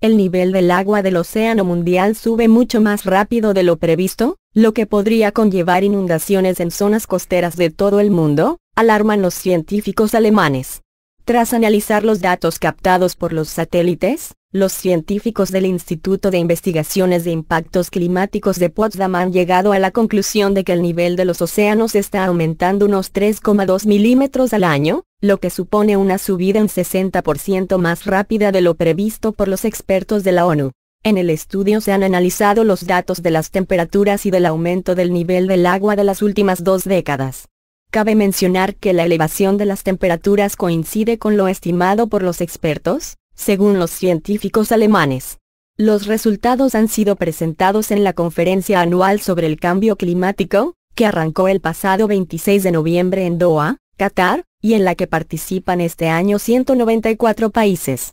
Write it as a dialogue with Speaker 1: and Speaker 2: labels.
Speaker 1: el nivel del agua del océano mundial sube mucho más rápido de lo previsto, lo que podría conllevar inundaciones en zonas costeras de todo el mundo, alarman los científicos alemanes. Tras analizar los datos captados por los satélites, los científicos del Instituto de Investigaciones de Impactos Climáticos de Potsdam han llegado a la conclusión de que el nivel de los océanos está aumentando unos 3,2 milímetros al año, lo que supone una subida un 60% más rápida de lo previsto por los expertos de la ONU. En el estudio se han analizado los datos de las temperaturas y del aumento del nivel del agua de las últimas dos décadas. Cabe mencionar que la elevación de las temperaturas coincide con lo estimado por los expertos, según los científicos alemanes. Los resultados han sido presentados en la conferencia anual sobre el cambio climático, que arrancó el pasado 26 de noviembre en Doha, Qatar, y en la que participan este año 194 países.